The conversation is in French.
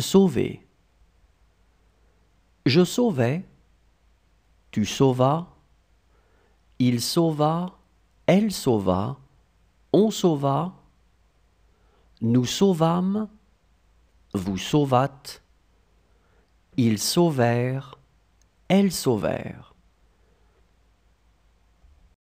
Sauver. Je sauvais, tu sauvas, il sauva, elle sauva, on sauva, nous sauvâmes, vous sauvâtes, ils sauvèrent, elles sauvèrent.